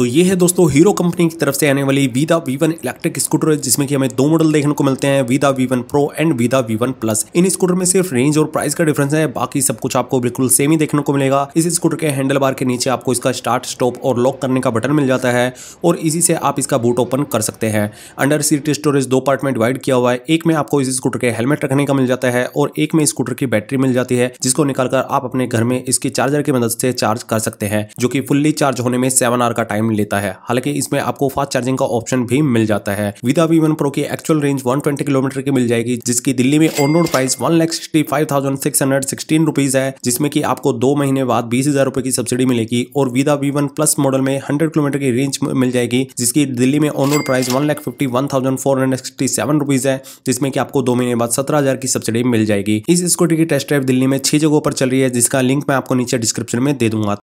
तो ये है दोस्तों हीरो कंपनी की तरफ से आने वाली विदा वीवन इलेक्ट्रिक स्कूटर जिसमें कि हमें दो मॉडल देखने को मिलते हैं Vida one pro and Vida one plus इन स्कूटर में सिर्फ रेंज और प्राइस का डिफरेंस है बाकी सब कुछ आपको बिल्कुल सेम ही देखने को मिलेगा इस स्कूटर के हैंडल बार के नीचे आपको इसका स्टार्ट स्टॉप और लॉक करने का बटन मिल जाता है और इसी से आप इसका बूट ओपन कर सकते हैं अंडर सीट स्टोरेज दो पार्ट में डिवाइड किया हुआ है एक में आपको इस स्कूटर के हेलमेट रखने का मिल जाता है और एक में स्कूटर की बैटरी मिल जाती है जिसको निकालकर आप अपने घर में इसके चार्जर की मदद से चार्ज कर सकते हैं जो कि फुल्ली चार्ज होने में सेवन आवर का टाइम टाइम लेता है हालांकि इसमें आपको फास्ट चार्जिंग का ऑप्शन भी मिल जाता है विदा वी वन प्रो की एक्चुअल रेंज 120 किलोमीटर की मिल जाएगी जिसकी दिल्ली में on road price one lakh sixty five thousand six hundred sixteen rupees है जिसमें की आपको दो महीने बाद बीस हजार रुपए की सब्सिडी मिलेगी और Vida V one plus model में हंड्रेड किलोमीटर की रेंज मिल जाएगी जिसकी दिल्ली में on road price one lakh fifty one thousand four hundred sixty seven rupees है जिसमें की आपको दो महीने बाद सत्रह हजार की सब्सिडी मिल जाएगी इस स्कूटी की टेस्ट ड्राइव दिल्ली में छह जगहों पर चल रही है जिसका लिंक मैं आपको नीचे डिस्क्रिप्शन में दे दूंगा